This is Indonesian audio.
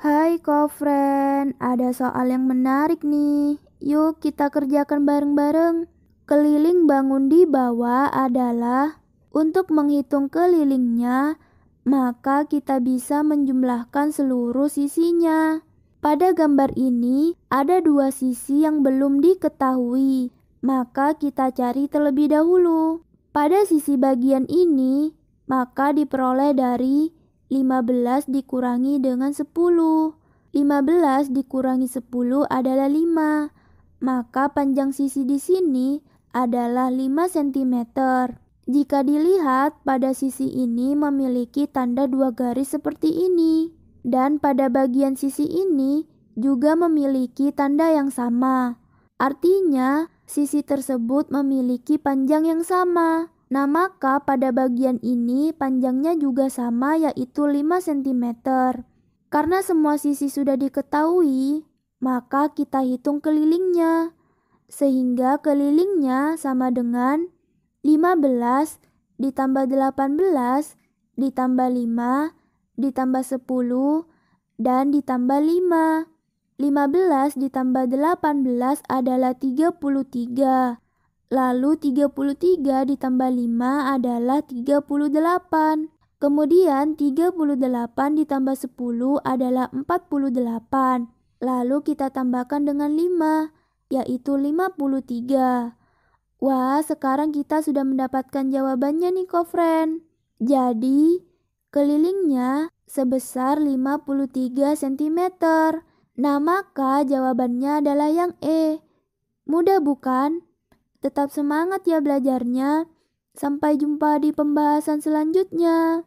Hai kofren, ada soal yang menarik nih. Yuk kita kerjakan bareng-bareng. Keliling bangun di bawah adalah untuk menghitung kelilingnya, maka kita bisa menjumlahkan seluruh sisinya. Pada gambar ini ada dua sisi yang belum diketahui, maka kita cari terlebih dahulu. Pada sisi bagian ini, maka diperoleh dari 15 dikurangi dengan 10. 15 dikurangi 10 adalah 5. Maka panjang sisi di sini adalah 5 cm. Jika dilihat, pada sisi ini memiliki tanda dua garis seperti ini. Dan pada bagian sisi ini juga memiliki tanda yang sama. Artinya, sisi tersebut memiliki panjang yang sama. Nah maka pada bagian ini panjangnya juga sama yaitu 5 cm. Karena semua sisi sudah diketahui, maka kita hitung kelilingnya. Sehingga kelilingnya sama dengan 15 ditambah 18 ditambah 5 ditambah 10 dan ditambah 5. 15 ditambah 18 adalah 33. Lalu 33 ditambah 5 adalah 38. Kemudian 38 ditambah 10 adalah 48. Lalu kita tambahkan dengan 5, yaitu 53. Wah, sekarang kita sudah mendapatkan jawabannya nih, kofren. Jadi, kelilingnya sebesar 53 cm. Nah, maka jawabannya adalah yang E. Mudah bukan? Tetap semangat ya belajarnya. Sampai jumpa di pembahasan selanjutnya.